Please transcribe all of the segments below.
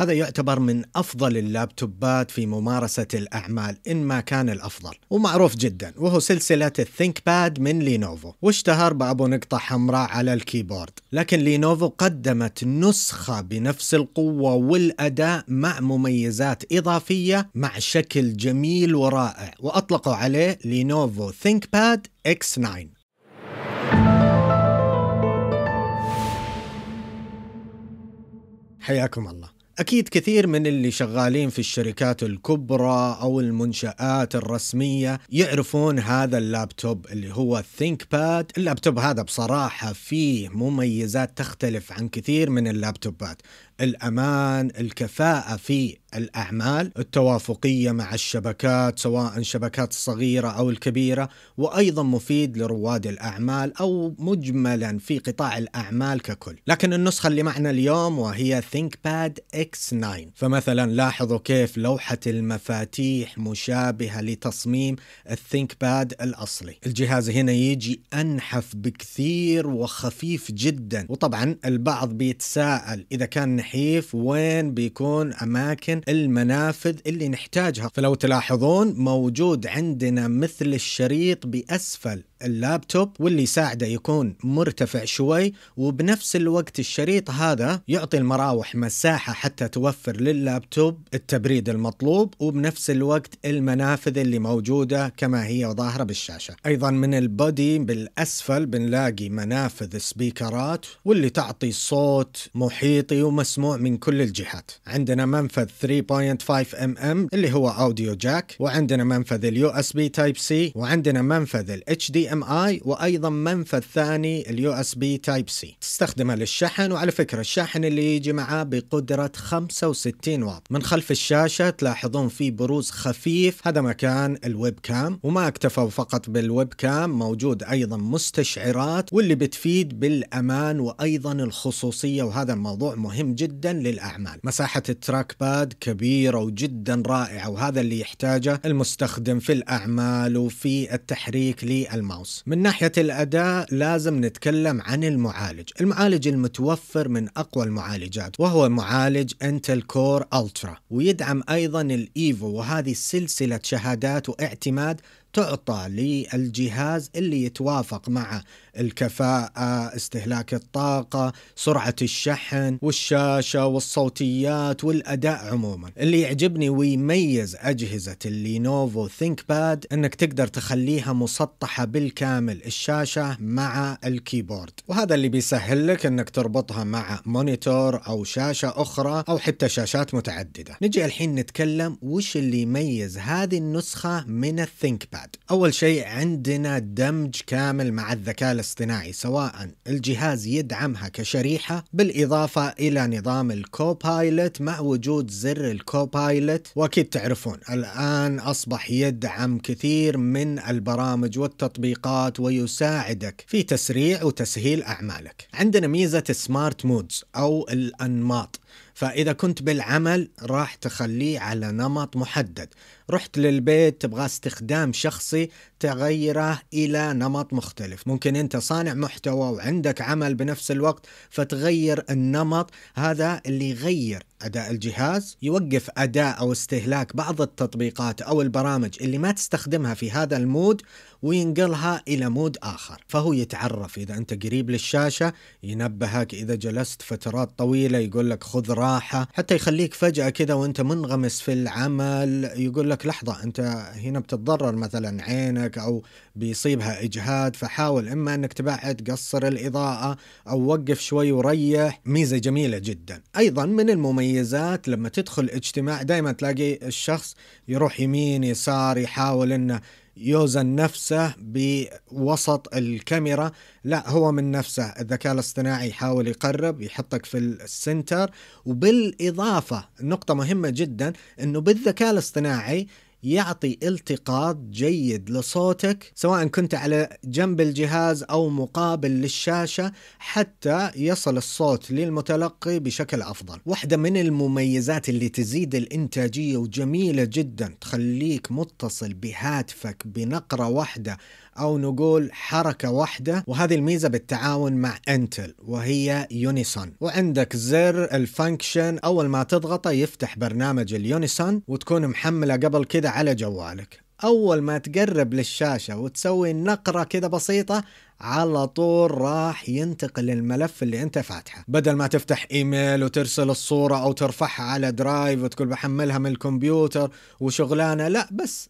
هذا يعتبر من أفضل اللابتوبات في ممارسة الأعمال إن ما كان الأفضل ومعروف جدا وهو سلسلة الثينك باد من لينوفو واشتهر بأبو نقطة حمراء على الكيبورد لكن لينوفو قدمت نسخة بنفس القوة والأداء مع مميزات إضافية مع شكل جميل ورائع وأطلقوا عليه لينوفو ثينك باد X9 حياكم الله اكيد كثير من اللي شغالين في الشركات الكبرى او المنشات الرسميه يعرفون هذا اللابتوب اللي هو ThinkPad اللابتوب هذا بصراحه فيه مميزات تختلف عن كثير من اللابتوبات، الامان الكفاءه في الاعمال التوافقيه مع الشبكات سواء شبكات الصغيره او الكبيره وايضا مفيد لرواد الاعمال او مجملا في قطاع الاعمال ككل لكن النسخه اللي معنا اليوم وهي ثينك باد اكس 9 فمثلا لاحظوا كيف لوحه المفاتيح مشابهه لتصميم الثينك باد الاصلي الجهاز هنا يجي انحف بكثير وخفيف جدا وطبعا البعض بيتساءل اذا كان النحيف وين بيكون أماكن المنافذ اللي نحتاجها فلو تلاحظون موجود عندنا مثل الشريط بأسفل اللابتوب واللي يساعده يكون مرتفع شوي وبنفس الوقت الشريط هذا يعطي المراوح مساحة حتى توفر لللابتوب التبريد المطلوب وبنفس الوقت المنافذ اللي موجودة كما هي ظاهرة بالشاشة أيضا من البودي بالأسفل بنلاقي منافذ سبيكرات واللي تعطي صوت محيطي ومسموع من كل الجهات عندنا منفذ 3.5 mm اللي هو أوديو جاك وعندنا منفذ اليو اس بي تايب سي وعندنا منفذ الاتش دي ام اي وايضا منفذ ثاني اليو اس بي تايب سي تستخدمه للشحن وعلى فكره الشاحن اللي يجي معاه بقدره 65 واط من خلف الشاشه تلاحظون في بروز خفيف هذا مكان الويب كام وما اكتفوا فقط بالويب كام موجود ايضا مستشعرات واللي بتفيد بالامان وايضا الخصوصيه وهذا الموضوع مهم جدا للاعمال مساحه التراك باد كبيره وجدا رائعه وهذا اللي يحتاجه المستخدم في الاعمال وفي التحريك للموقع الماوس من ناحية الأداء لازم نتكلم عن المعالج المعالج المتوفر من أقوى المعالجات وهو معالج انتل كور ألترا ويدعم أيضا الإيفو وهذه سلسلة شهادات واعتماد تعطى للجهاز اللي يتوافق مع الكفاءة استهلاك الطاقة سرعة الشحن والشاشة والصوتيات والأداء عموما اللي يعجبني ويميز أجهزة اللينوفو ثينك باد أنك تقدر تخليها مسطحة بالكامل الشاشة مع الكيبورد وهذا اللي بيسهل لك أنك تربطها مع مونيتور أو شاشة أخرى أو حتى شاشات متعددة نجي الحين نتكلم وش اللي يميز هذه النسخة من الثينك باد أول شيء عندنا دمج كامل مع الذكاء الاصطناعي سواء الجهاز يدعمها كشريحة بالإضافة إلى نظام الكوبايلوت مع وجود زر الكوبايلوت وأكيد تعرفون الآن أصبح يدعم كثير من البرامج والتطبيقات ويساعدك في تسريع وتسهيل أعمالك عندنا ميزة سمارت مودز أو الأنماط فإذا كنت بالعمل راح تخليه على نمط محدد رحت للبيت تبغى استخدام شخصي تغيره إلى نمط مختلف ممكن أنت صانع محتوى وعندك عمل بنفس الوقت فتغير النمط هذا اللي يغير اداء الجهاز يوقف اداء او استهلاك بعض التطبيقات او البرامج اللي ما تستخدمها في هذا المود وينقلها الى مود اخر فهو يتعرف اذا انت قريب للشاشه ينبهك اذا جلست فترات طويله يقول لك خذ راحه حتى يخليك فجاه كذا وانت منغمس في العمل يقول لك لحظه انت هنا بتتضرر مثلا عينك او بيصيبها اجهاد فحاول اما انك تبعد قصر الاضاءه او وقف شوي وريح ميزه جميله جدا ايضا من المميزات مميزات لما تدخل اجتماع دائما تلاقي الشخص يروح يمين يسار يحاول انه يوزن نفسه بوسط الكاميرا لا هو من نفسه الذكاء الاصطناعي يحاول يقرب يحطك في السنتر وبالإضافة نقطة مهمة جدا أنه بالذكاء الاصطناعي يعطي التقاط جيد لصوتك سواء كنت على جنب الجهاز او مقابل للشاشه حتى يصل الصوت للمتلقي بشكل افضل. واحده من المميزات اللي تزيد الانتاجيه وجميله جدا تخليك متصل بهاتفك بنقره واحده او نقول حركه واحده وهذه الميزه بالتعاون مع انتل وهي يونيسون وعندك زر الفانكشن اول ما تضغطه يفتح برنامج اليونيسون وتكون محمله قبل كده على جوالك اول ما تقرب للشاشه وتسوي نقره كده بسيطه على طول راح ينتقل الملف اللي انت فاتحه بدل ما تفتح ايميل وترسل الصوره او ترفعها على درايف وتقول بحملها من الكمبيوتر وشغلانه لا بس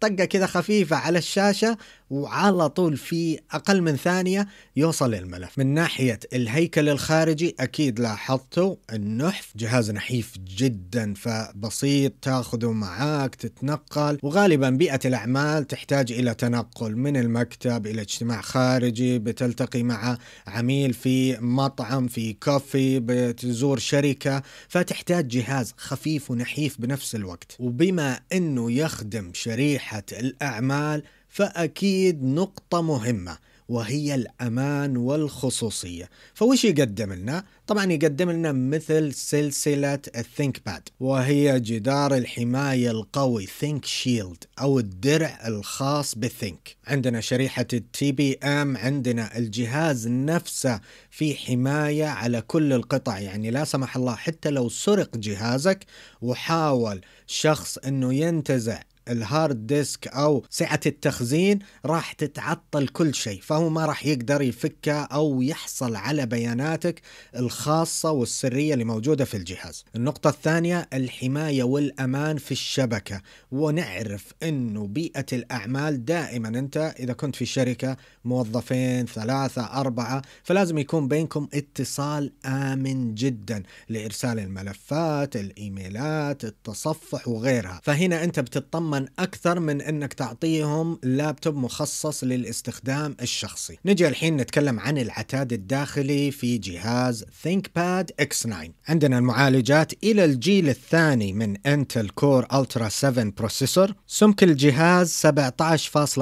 طقه كذا خفيفه على الشاشه وعلى طول في أقل من ثانية يوصل الملف من ناحية الهيكل الخارجي أكيد لاحظتوا النحف جهاز نحيف جدا فبسيط تاخذه معاك تتنقل وغالبا بيئة الأعمال تحتاج إلى تنقل من المكتب إلى اجتماع خارجي بتلتقي مع عميل في مطعم في كوفي بتزور شركة فتحتاج جهاز خفيف ونحيف بنفس الوقت وبما أنه يخدم شريحة الأعمال فأكيد نقطة مهمة وهي الأمان والخصوصية فوش يقدم لنا؟ طبعا يقدم لنا مثل سلسلة الثينك باد وهي جدار الحماية القوي ثينك شيلد أو الدرع الخاص بالثينك عندنا شريحة التي بي ام عندنا الجهاز نفسه في حماية على كل القطع يعني لا سمح الله حتى لو سرق جهازك وحاول شخص أنه ينتزع الهارد ديسك او سعه التخزين راح تتعطل كل شيء فهو ما راح يقدر يفكها او يحصل على بياناتك الخاصه والسريه اللي موجوده في الجهاز النقطه الثانيه الحمايه والامان في الشبكه ونعرف انه بيئه الاعمال دائما انت اذا كنت في شركه موظفين ثلاثة أربعة فلازم يكون بينكم اتصال آمن جدا لإرسال الملفات الإيميلات التصفح وغيرها فهنا أنت بتطمن أكثر من أنك تعطيهم لابتوب مخصص للاستخدام الشخصي نجي الحين نتكلم عن العتاد الداخلي في جهاز ThinkPad X9 عندنا المعالجات إلى الجيل الثاني من Intel Core Ultra 7 بروسيسور سمك الجهاز 17.71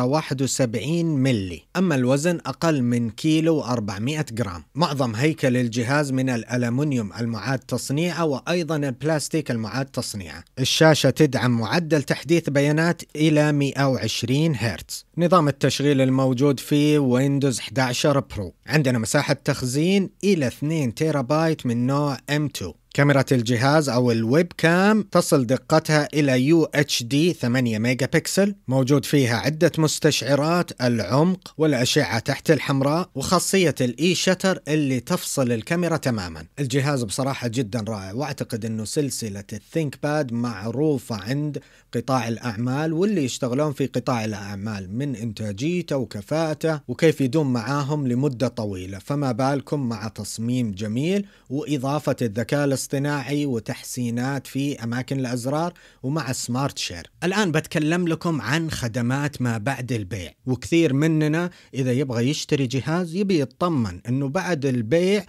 ملي أما الوزن أقل من كيلو و400 جرام معظم هيكل الجهاز من الألمنيوم المعاد تصنيعه وأيضا البلاستيك المعاد تصنيعه الشاشة تدعم معدل تحديث بيانات إلى 120 هرتز نظام التشغيل الموجود في ويندوز 11 برو عندنا مساحة تخزين إلى 2 تيرا بايت من نوع M2 كاميرا الجهاز أو الويب كام تصل دقتها إلى يو اتش دي 8 ميجا بكسل موجود فيها عدة مستشعرات العمق والأشعة تحت الحمراء وخاصية الإي شتر اللي تفصل الكاميرا تماما الجهاز بصراحة جدا رائع واعتقد أنه سلسلة الثينك باد معروفة عند قطاع الأعمال واللي يشتغلون في قطاع الأعمال من إنتاجيته وكفاءته وكيف يدوم معاهم لمدة طويلة فما بالكم مع تصميم جميل وإضافة الذكاء اصطناعي وتحسينات في أماكن الأزرار ومع سمارت شير الآن بتكلم لكم عن خدمات ما بعد البيع وكثير مننا إذا يبغى يشتري جهاز يبي يطمن أنه بعد البيع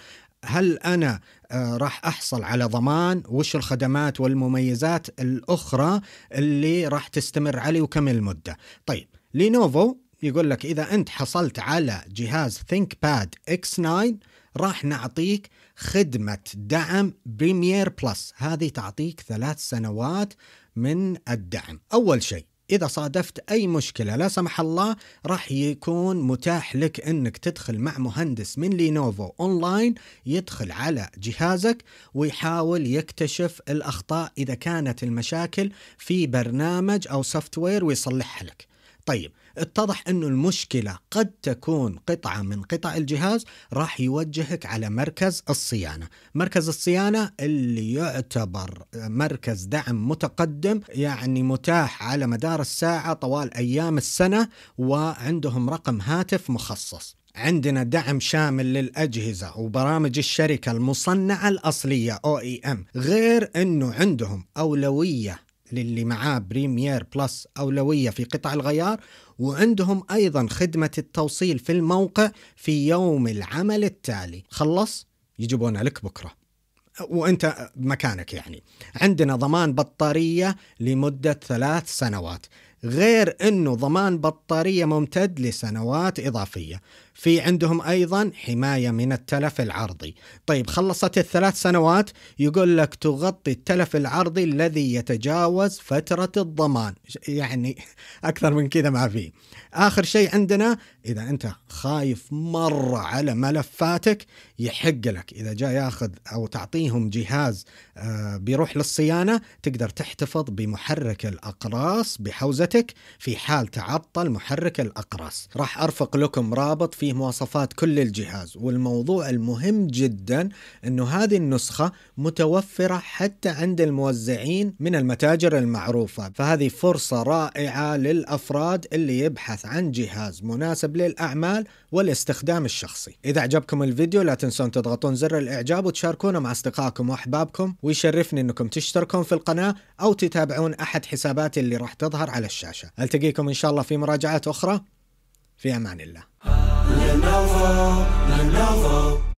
هل أنا آه، راح احصل على ضمان وش الخدمات والمميزات الاخرى اللي راح تستمر علي وكم المده طيب لينوفو يقول لك اذا انت حصلت على جهاز ثينك باد اكس 9 راح نعطيك خدمة دعم بريمير بلس هذه تعطيك ثلاث سنوات من الدعم أول شيء إذا صادفت أي مشكلة لا سمح الله راح يكون متاح لك أنك تدخل مع مهندس من لينوفو أونلاين يدخل على جهازك ويحاول يكتشف الأخطاء إذا كانت المشاكل في برنامج أو سوفتوير ويصلحها لك طيب اتضح أن المشكلة قد تكون قطعة من قطع الجهاز راح يوجهك على مركز الصيانة مركز الصيانة اللي يعتبر مركز دعم متقدم يعني متاح على مدار الساعة طوال أيام السنة وعندهم رقم هاتف مخصص عندنا دعم شامل للأجهزة وبرامج الشركة المصنعة الأصلية OEM غير أنه عندهم أولوية للي معاه بريمير بلس أولوية في قطع الغيار وعندهم أيضا خدمة التوصيل في الموقع في يوم العمل التالي خلص يجيبونها لك بكره وانت مكانك يعني عندنا ضمان بطاريه لمده ثلاث سنوات غير انه ضمان بطاريه ممتد لسنوات اضافيه في عندهم أيضا حماية من التلف العرضي طيب خلصت الثلاث سنوات يقول لك تغطي التلف العرضي الذي يتجاوز فترة الضمان يعني أكثر من كذا ما في آخر شيء عندنا إذا أنت خايف مرة على ملفاتك يحق لك إذا جاء ياخذ أو تعطيهم جهاز آه، بيروح للصيانة تقدر تحتفظ بمحرك الأقراص بحوزتك في حال تعطل محرك الأقراص راح أرفق لكم رابط في فيه مواصفات كل الجهاز والموضوع المهم جدا انه هذه النسخة متوفرة حتى عند الموزعين من المتاجر المعروفة فهذه فرصة رائعة للأفراد اللي يبحث عن جهاز مناسب للأعمال والاستخدام الشخصي إذا عجبكم الفيديو لا تنسون تضغطون زر الإعجاب وتشاركونا مع أصدقائكم وأحبابكم ويشرفني أنكم تشتركون في القناة أو تتابعون أحد حساباتي اللي راح تظهر على الشاشة ألتقيكم إن شاء الله في مراجعات أخرى في امان الله Lenovo, Lenovo.